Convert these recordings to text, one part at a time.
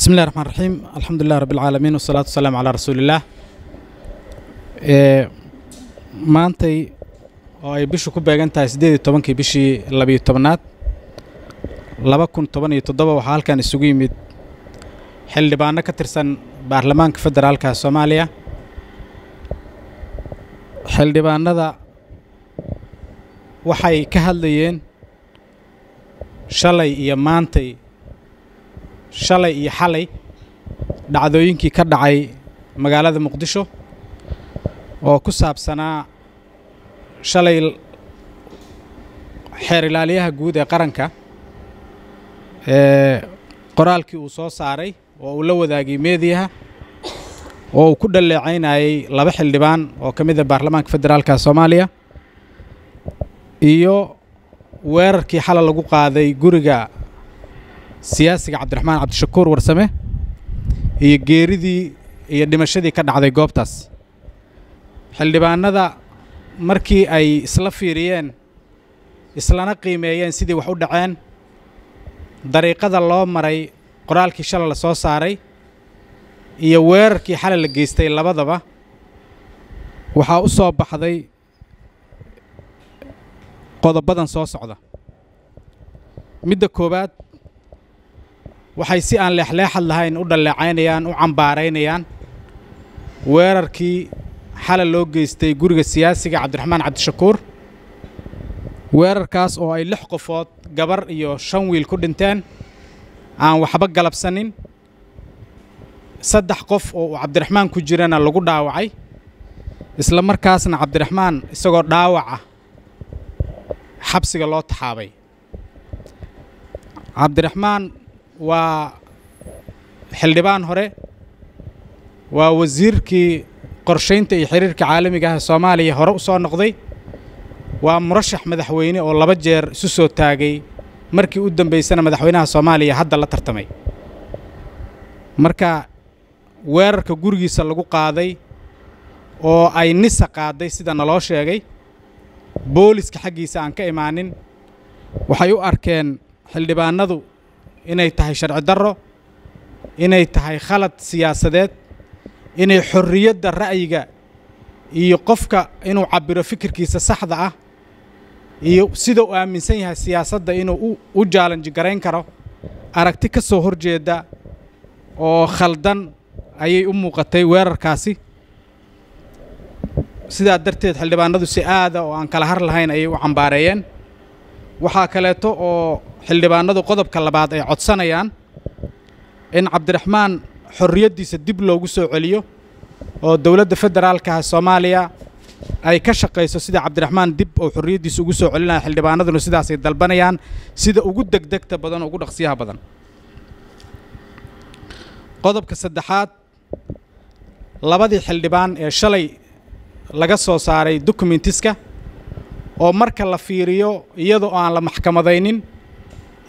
bismi illahi raxmaan raxiim alxamdulilah rabbialcaalamiin wasalaatu wasalaam calaa rasuuliillaah eh, maantay oo ay bishu ku beegan tahay siddeed iyo tobankii bishii labiyo tobnaad laba kun toban iyo toddoba waxaa halkan isugu yimid xildhibaano ka tirsan baarlamaanka federaalka soomaaliya xildhibaanada waxay ka hadlayeen shalay iyo maantay shalay iyo xalay dhacdooyinkii ka dhacay magaalada muqdisho oo ku saabsanaa shalay xeer ilaaliyaha guud ee qaranka ee qoraalkii uu soo saaray oo uu la wadaagay meediyaha oo uu ku dhaleecaynayay laba xildhibaan oo ka mid a ah baarlamaanka federaalka soomaaliya iyo weerarkii xala lagu qaaday guriga siyaasiga cabdiraxmaan cabdishakuur warsame iyo geeridii iyo dhimashadii ka dhacday goobtaas xildhibaanada markii ay isla fiiriyeen islana qiimeeyeen sidii wax u dhaceen dariiqada loo maray qoraalkii shala la soo saaray iyo weerarkii xala la geystay labadaba waxaa u soo baxday qodobadan soo socda midda koowaad waxay si aan leexleexad lahayn u dhaleecaynayaan u cambaaraynayaan weerarkii xala loo geystay guriga siyaasiga cabdiraxmaan cabdishakuur weerarkaas oo ay lix qofood gabar iyo shan wiil ku dhinteen aan waxba galabsanin saddex qof oo uu cabdiraxmaan ku jirana lagu dhaawacay isla markaasna cabdiraxmaan isagoo dhaawaca xabsiga loo taxaabay cabdiraxmaan waa xildhibaan hore waa wasiirkii qorshaynta iyo xiriirka caalamiga ah soomaaliya hore u soo noqday waa murashax madaxweyne oo laba jeer isu soo taagay markii u dambaysana madaxweynaha soomaaliya hadda la tartamay marka weerarka gurigiisa lagu qaaday oo ay nisa qaaday sida naloo sheegay booliska xaggiisa aan ka imaanin waxay u arkeen xildhibaanadu inay tahay sharci darro inay tahay khalad siyaasadeed inay xorriyadda ra'yiga iyo qofka inuu cabbiro fikirkiisa saxda ah iyo sida uu aaminsan yahay siyaasadda inuu u jaalanji garayn karo aragti ka soo horjeeda oo khaldan ayay u muuqatay weerarkaasi sidaa darteed xildhibaanadu si aada ah oo aan kala har lahayn ayay u cambaareeyeen waxaa kaleeto oo xildhibaanadu qodobka labaad ay codsanayaan in cabdiraxmaan xorriyaddiisa dib loogu soo celiyo oo dowladda federaalkaah soomaaliya ay ka shaqayso sida cabdiraxmaan dib oo xorriyaddiisa ugu soo celinaya xildhibaanaduna sidaasay dalbanayaan sida ugu degdegta badan oo ugu dhaqsiyaha badan qodobka saddexaad labadii xildhibaan ee shalay laga soo saaray dokumentiska oo marka la fiiriyo iyadoo aan la maxkamadaynin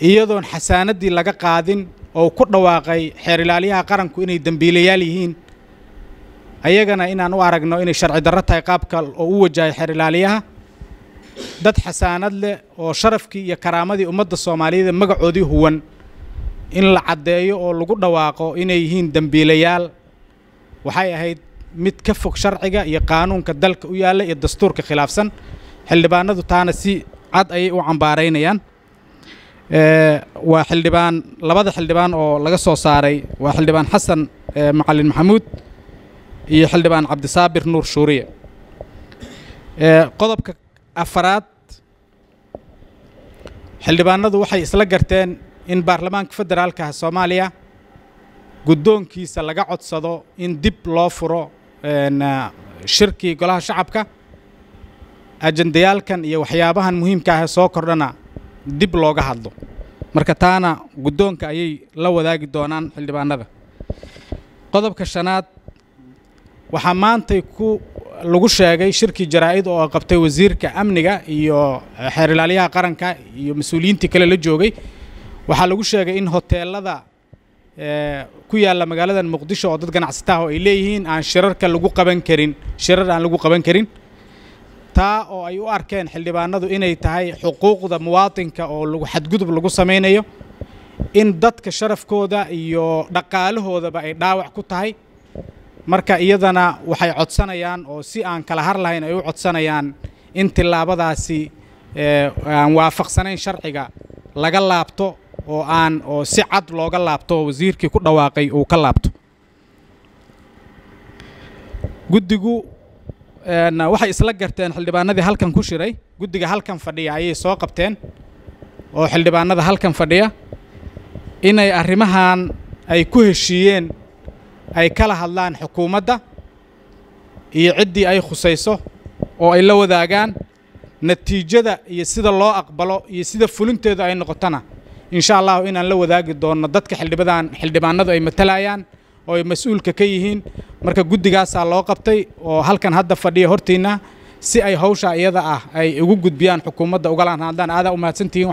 iyadoon xasaanaddii laga qaadin oo ku dhawaaqay xeer ilaalyaha qaranku inay dembiilayaal yihiin ayagana inaan u aragno inay sharci darro tahay qaabka oo u wajahay xeer ilaaliyaha dad xasaanad leh oo sharafkii iyo karaamadii ummadda soomaaliyeed magacoodii huwan in la caddeeyo oo lagu dhawaaqo inay yihiin dembiilayaal waxay ahayd mid ka fog sharciga iyo qaanuunka dalka u yaalla iyo dastuurka khilaafsan xildhibaanadu taana si cad ayay u cambaaraynayaan eh, waa xildhibaan labada xildhibaan oo laga soo saaray waa xildhibaan xasan eh, macalin maxamuud iyo xildhibaan cabdisaabir nuur shuuriye eh, qodobka afaraad xildhibaanadu waxay isla garteen in baarlamaanka federaalkaah soomaaliya guddoonkiisa laga codsado in dib loo furo shirkii golaha shacabka ajandayaalkan iyo waxyaabahan muhiimka ah ee soo kordhana dib looga hadlo marka taana guddoonka ayay la wadaagi doonaan xildhibaanada qodobka shanaad waxaa maantay ku lagu sheegay shirkii jaraa'id oo qabtay wasiirka amniga iyo eh, xeer ilaaliyaha qaranka iyo mas-uuliyiintii kale la joogay waxaa lagu sheegay in hoteelada eh, ku yaalla magaalada muqdisho oo dad ganacsataah oo ay leeyihiin aan shirarka lagu qaban karin shirar aan lagu qaban karin taa oo ay u arkeen xildhibaanadu inay tahay xuquuqda muwaatinka oo xadgudub lagu samaynayo in dadka sharafkooda iyo dhaqaalahoodaba ay dhaawac ku tahay marka iyadana waxay codsanayaan oo si aan kala har lahayn ay u codsanayaan in tilaabadaasi eh, aan waafaqsanayn sharciga laga laabto oo aan oo si cad looga laabto oo wasiirkii ku dhawaaqay uu ka laabto guddigu Eh, waxay isla garteen xildhibaanadii halkan ku shiray guddiga halkan fadhiya ayay soo qabteen oo xildhibaanada halkan fadhiya inay arrimahan ay ku heshiiyeen ay kala hadlaan xukuumadda iyo ciddii ay khusayso oo ay la wadaagaan natiijada iyo sida loo aqbalo iyo sida fulinteedu ay noqotona insha allahu inaan la wadaagi doonno dadka xildhibadan xildhibaanadu ay matalayaan oo ay mas-uulka ka yihiin marka guddigaasaa loo qabtay oo halkan hadda fadhiya hortiinna si ay hawsha iyada ah ay ugu gudbiyaan xukuumadda ugalaan haddaan aadaa u mahadsantihiin